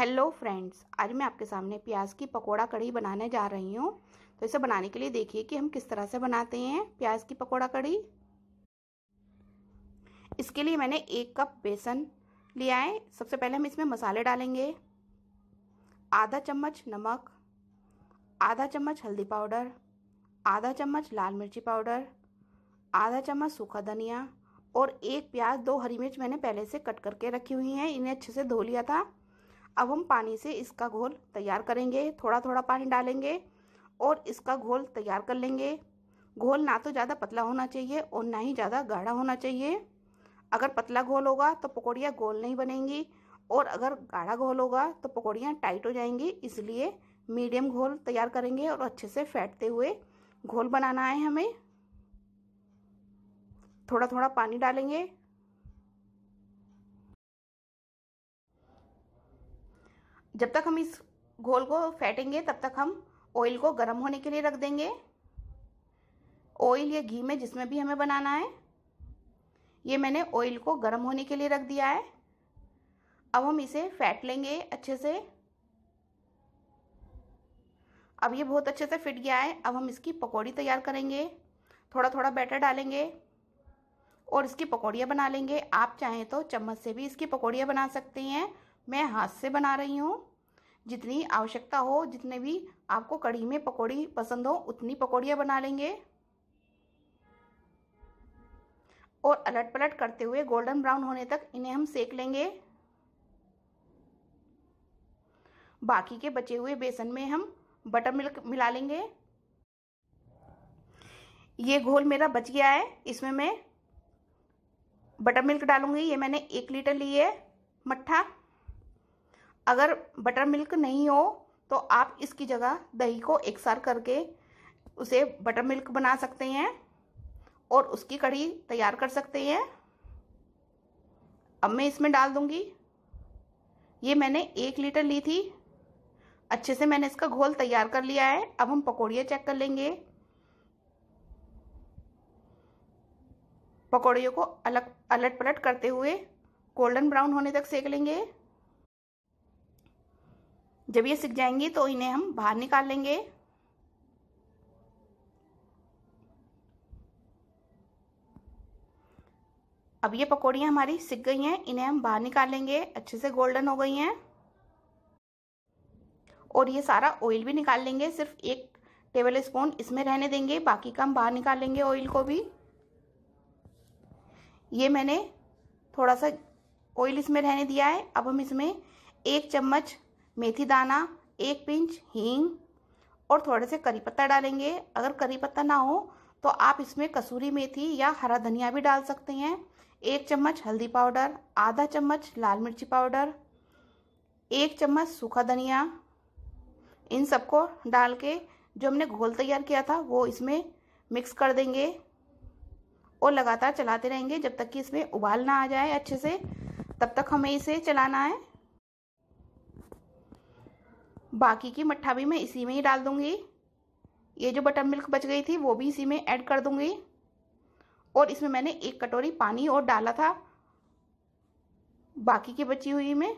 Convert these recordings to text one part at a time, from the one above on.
hello friends आज मैं आपके सामने प्याज की पकोड़ा कढ़ी बनाने जा रही हूँ तो इसे बनाने के लिए देखिए कि हम किस तरह से बनाते हैं प्याज की पकोड़ा कढ़ी इसके लिए मैंने एक कप बेसन लिया है सबसे पहले हम इसमें मसाले डालेंगे आधा चम्मच नमक आधा चम्मच हल्दी पाउडर आधा चम्मच लाल मिर्ची पाउडर आधा चम्मच सूखा धनिया और एक प्याज दो हरी मिर्च मैंने पहले से कट करके रखी हुई हैं इन्हें अच्छे से धो लिया था अब हम पानी से इसका घोल तैयार करेंगे थोड़ा थोड़ा पानी डालेंगे और इसका घोल तैयार कर लेंगे घोल ना तो ज़्यादा पतला होना चाहिए और ना ही ज़्यादा गाढ़ा होना चाहिए अगर पतला घोल होगा तो पकौड़ियाँ गोल नहीं बनेंगी और अगर गाढ़ा घोल होगा तो पकौड़ियाँ टाइट हो जाएंगी इसलिए मीडियम घोल तैयार करेंगे और अच्छे से फैटते हुए घोल बनाना है हमें थोड़ा थोड़ा पानी डालेंगे जब तक हम इस घोल को फेंटेंगे तब तक हम ऑयल को गर्म होने के लिए रख देंगे ऑयल या घी में जिसमें भी हमें बनाना है ये मैंने ऑयल को गर्म होने के लिए रख दिया है अब हम इसे फैट लेंगे अच्छे से अब ये बहुत अच्छे से फिट गया है अब हम इसकी पकौड़ी तैयार करेंगे थोड़ा थोड़ा बैटर डालेंगे और इसकी पकौड़ियाँ बना लेंगे आप चाहें तो चम्मच से भी इसकी पकौड़ियाँ बना सकते हैं मैं हाथ से बना रही हूँ जितनी आवश्यकता हो जितने भी आपको कढ़ी में पकौड़ी पसंद हो उतनी पकौड़ियाँ बना लेंगे और अलट पलट करते हुए गोल्डन ब्राउन होने तक इन्हें हम सेक लेंगे बाकी के बचे हुए बेसन में हम बटर मिल्क मिला लेंगे ये घोल मेरा बच गया है इसमें मैं बटर मिल्क डालूंगी ये मैंने एक लीटर ली है मट्ठा अगर बटर मिल्क नहीं हो तो आप इसकी जगह दही को सार करके उसे बटर मिल्क बना सकते हैं और उसकी कढ़ी तैयार कर सकते हैं अब मैं इसमें डाल दूंगी ये मैंने एक लीटर ली थी अच्छे से मैंने इसका घोल तैयार कर लिया है अब हम पकौड़ियाँ चेक कर लेंगे पकौड़ियों को अलग अलट पलट करते हुए गोल्डन ब्राउन होने तक सेक लेंगे जब ये सीख जाएंगी तो इन्हें हम बाहर निकाल लेंगे अब ये पकौड़ियाँ हमारी सिक गई हैं इन्हें हम बाहर निकाल लेंगे अच्छे से गोल्डन हो गई हैं और ये सारा ऑयल भी निकाल लेंगे सिर्फ एक टेबल स्पून इसमें रहने देंगे बाकी का हम बाहर निकाल लेंगे ऑयल को भी ये मैंने थोड़ा सा ऑयल इसमें रहने दिया है अब हम इसमें एक चम्मच मेथी दाना एक पिंच हींग और थोड़े से करी पत्ता डालेंगे अगर करी पत्ता ना हो तो आप इसमें कसूरी मेथी या हरा धनिया भी डाल सकते हैं एक चम्मच हल्दी पाउडर आधा चम्मच लाल मिर्ची पाउडर एक चम्मच सूखा धनिया इन सबको डाल के जो हमने घोल तैयार किया था वो इसमें मिक्स कर देंगे और लगातार चलाते रहेंगे जब तक कि इसमें उबाल ना आ जाए अच्छे से तब तक हमें इसे चलाना है बाकी की मट्ठा भी मैं इसी में ही डाल दूँगी ये जो बटर मिल्क बच गई थी वो भी इसी में ऐड कर दूँगी और इसमें मैंने एक कटोरी पानी और डाला था बाकी की बची हुई में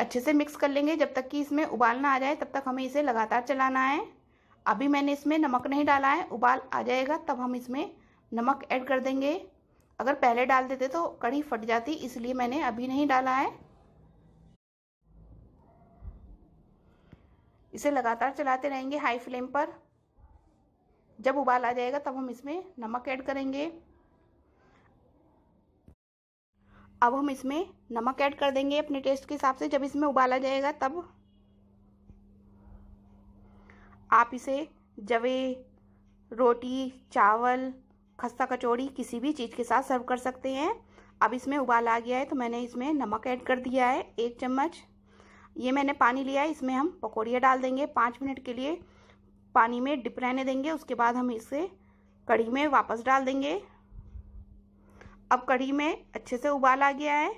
अच्छे से मिक्स कर लेंगे जब तक कि इसमें उबाल ना आ जाए तब तक हमें इसे लगातार चलाना है अभी मैंने इसमें नमक नहीं डाला है उबाल आ जाएगा तब हम इसमें नमक ऐड कर देंगे अगर पहले डाल देते तो कढ़ी फट जाती इसलिए मैंने अभी नहीं डाला है इसे लगातार चलाते रहेंगे हाई फ्लेम पर जब उबाल आ जाएगा तब हम इसमें नमक ऐड करेंगे अब हम इसमें नमक ऐड कर देंगे अपने टेस्ट के हिसाब से जब इसमें उबाला जाएगा तब आप इसे जवे रोटी चावल खस्ता कचौड़ी किसी भी चीज़ के साथ सर्व कर सकते हैं अब इसमें उबाल आ गया है तो मैंने इसमें नमक ऐड कर दिया है एक चम्मच ये मैंने पानी लिया है इसमें हम पकौड़ियाँ डाल देंगे पाँच मिनट के लिए पानी में डिप रहने देंगे उसके बाद हम इसे कढ़ी में वापस डाल देंगे अब कढ़ी में अच्छे से उबाल आ गया है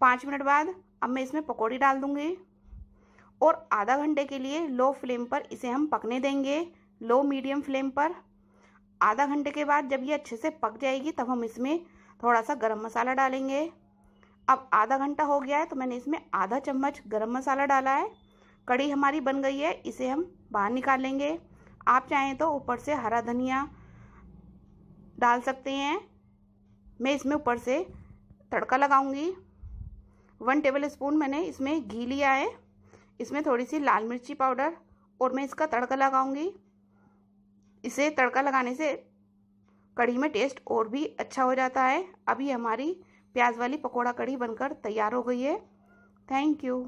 पाँच मिनट बाद अब मैं इसमें पकौड़ी डाल दूँगी और आधा घंटे के लिए लो फ्लेम पर इसे हम पकने देंगे लो मीडियम फ्लेम पर आधा घंटे के बाद जब ये अच्छे से पक जाएगी तब हम इसमें थोड़ा सा गरम मसाला डालेंगे अब आधा घंटा हो गया है तो मैंने इसमें आधा चम्मच गरम मसाला डाला है कड़ी हमारी बन गई है इसे हम बाहर निकालेंगे आप चाहें तो ऊपर से हरा धनिया डाल सकते हैं मैं इसमें ऊपर से तड़का लगाऊंगी वन टेबल स्पून मैंने इसमें घी लिया है इसमें थोड़ी सी लाल मिर्ची पाउडर और मैं इसका तड़का लगाऊंगी इसे तड़का लगाने से कढ़ी में टेस्ट और भी अच्छा हो जाता है अभी हमारी प्याज वाली पकौड़ा कढ़ी बनकर तैयार हो गई है थैंक यू